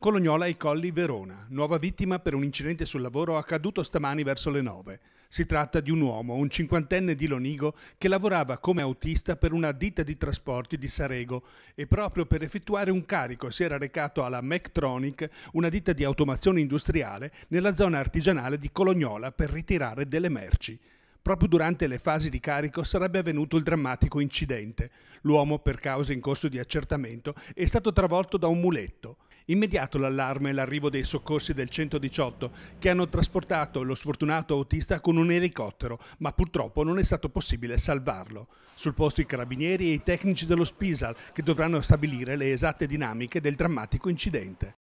Colognola ai Colli Verona, nuova vittima per un incidente sul lavoro accaduto stamani verso le 9. Si tratta di un uomo, un cinquantenne di Lonigo, che lavorava come autista per una ditta di trasporti di Sarego e proprio per effettuare un carico si era recato alla Mectronic, una ditta di automazione industriale, nella zona artigianale di Colognola per ritirare delle merci. Proprio durante le fasi di carico sarebbe avvenuto il drammatico incidente. L'uomo, per cause in corso di accertamento, è stato travolto da un muletto. Immediato l'allarme e l'arrivo dei soccorsi del 118 che hanno trasportato lo sfortunato autista con un elicottero, ma purtroppo non è stato possibile salvarlo. Sul posto i carabinieri e i tecnici dello Spisal che dovranno stabilire le esatte dinamiche del drammatico incidente.